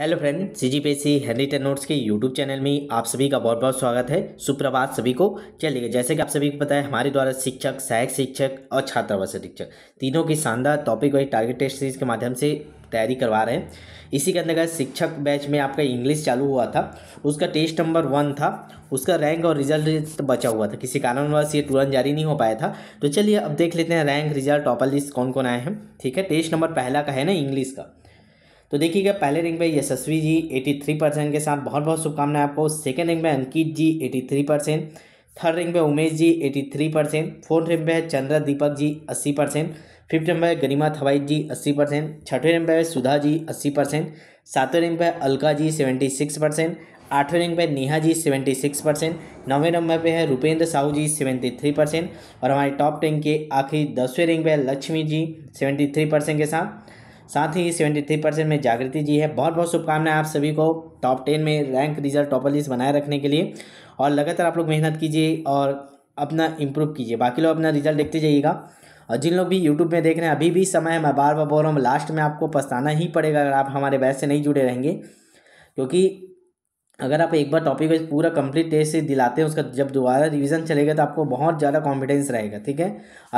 hello friend C G P S C handwritten notes के YouTube channel में आप सभी का बहुत बहुत स्वागत है सुप्रभात सभी को चलिए जैसे कि आप सभी को पता है हमारे द्वारा शिक्षक सहायक शिक्षक और छात्रावास शिक्षक तीनों की शानदार topic wise target test series के माध्यम से तैयारी करवा रहे हैं इसी के अंतर्गत शिक्षक बैच में आपका इंग्लिश चालू हुआ था उसका टेस्ट नंबर वन था उसका रैंक और रिजल्ट बचा हुआ था किसी कारणवश ये तुरंत जारी नहीं हो पाया था तो चलिए अब देख लेते हैं रैंक रिजल्ट टॉपर लिस्ट कौन कौन आए हैं ठीक है टेस्ट नंबर पहला का है ना इंग्लिश का तो देखिएगा पहले रिंग में Yashasvi ji eighty three percent के साथ बहुत बहुत शुभकामनाएं आपको सेकेंड रिंग में Ankit ji eighty three percent third ring में Umesh ji eighty three percent fourth में पे चंद्र दीपक जी अस्सी परसेंट फिफ्थ रैंक है गरिमा थवाई जी अस्सी परसेंट छठवें रैंक है सुधा जी अस्सी परसेंट सातवें रिंग पे Alka ji seventy six percent आठवें रिंग पे Neha ji seventy six percent नौवें नंबर पे है Rupendra Sahu ji seventy three percent और हमारे टॉप टेन के आखिरी दसवें रैंक पे Lakshmi ji seventy three percent के साथ साथ ही सेवेंटी थ्री परसेंट में जागृति जी है बहुत बहुत शुभकामनाएं आप सभी को टॉप टेन में रैंक रिजल्ट टॉपर लिस्ट बनाए रखने के लिए और लगातार आप लोग मेहनत कीजिए और अपना इम्प्रूव कीजिए बाकी लोग अपना रिजल्ट देखते जाइएगा और जिन लोग भी यूट्यूब में देख रहे हैं अभी भी समय है मैं बार बार बोल रहा हूँ लास्ट में आपको पछताना ही पड़ेगा अगर आप हमारे बैच से नहीं जुड़े रहेंगे क्योंकि अगर आप एक बार टॉपिक वाइज पूरा कंप्लीट टेस्ट से दिलाते हैं उसका जब दोबारा रिवीजन चलेगा तो आपको बहुत ज़्यादा कॉन्फिडेंस रहेगा ठीक है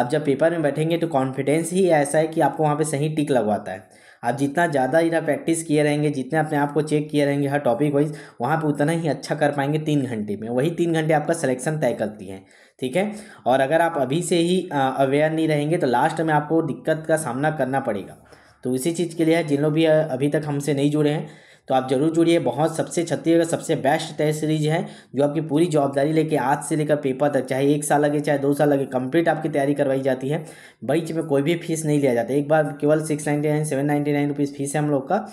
आप जब पेपर में बैठेंगे तो कॉन्फिडेंस ही ऐसा है कि आपको वहाँ पे सही टिक लगवाता है आप जितना ज़्यादा इधर प्रैक्टिस किए रहेंगे जितने अपने आप को चेक किए रहेंगे हर टॉपिक वाइज वहाँ पर उतना ही अच्छा कर पाएंगे तीन घंटे में वही तीन घंटे आपका सलेक्शन तय करती हैं ठीक है और अगर आप अभी से ही अवेयर नहीं रहेंगे तो लास्ट में आपको दिक्कत का सामना करना पड़ेगा तो इसी चीज़ के लिए है जिन लोग भी अभी तक हमसे नहीं जुड़े हैं तो आप जरूर जुड़िए बहुत सबसे छत्तीसगढ़ सबसे बेस्ट टेस्ट सीरीज है जो आपकी पूरी जवाबदारी लेके आज से लेकर पेपर तक चाहे एक साल लगे चाहे दो साल लगे कंप्लीट आपकी तैयारी करवाई जाती है बीच में कोई भी फीस नहीं लिया जाता एक बार केवल six ninety nine seven ninety nine rupees fees है हम लोग का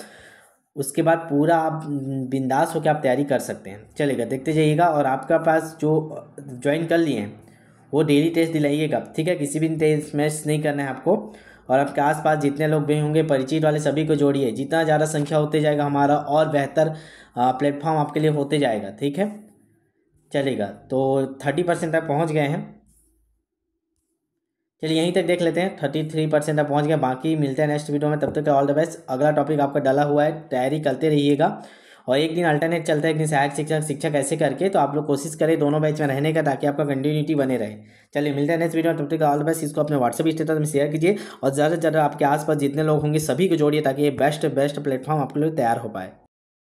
उसके बाद पूरा आप बिंदास होकर आप तैयारी कर सकते हैं चलेगा देखते जाइएगा और आपका पास जो ज्वाइन कर लिए हैं वो डेली टेस्ट दिलाइएगा ठीक है किसी भी टेस्ट मैच नहीं करना है आपको और आपके आसपास जितने लोग भी होंगे परिचित वाले सभी को जोड़िए जितना ज़्यादा संख्या होते जाएगा हमारा और बेहतर प्लेटफॉर्म आपके लिए होते जाएगा ठीक है चलेगा तो थर्टी परसेंट तक पहुँच गए हैं चलिए यहीं तक देख लेते हैं थर्टी थ्री परसेंट तक पहुँच गए बाकी मिलते हैं नेक्स्ट वीडियो में तब तक ऑल द बेस्ट अगला टॉपिक आपका डाला हुआ है तैयारी करते रहिएगा और एक दिन अल्टरनेट चलता है एक दिन सहायक शिक्षक शिक्षक ऐसे करके तो आप लोग कोशिश करें दोनों बैच में रहने का ताकि आपका कंटिन्यूटी बने रहे चलिए मिलते हैं नेक्स्ट वीडियो में टॉपिक ऑल बेस्ट इसको अपने व्हाट्सअप स्टेटस में शेयर कीजिए और ज़्यादा से ज़्यादा आपके आसपास जितने लोग होंगे सभी को जोड़िए ताकि ये बेस्ट बेस्ट प्लेटफॉर्म आपके लिए तैयार हो पाए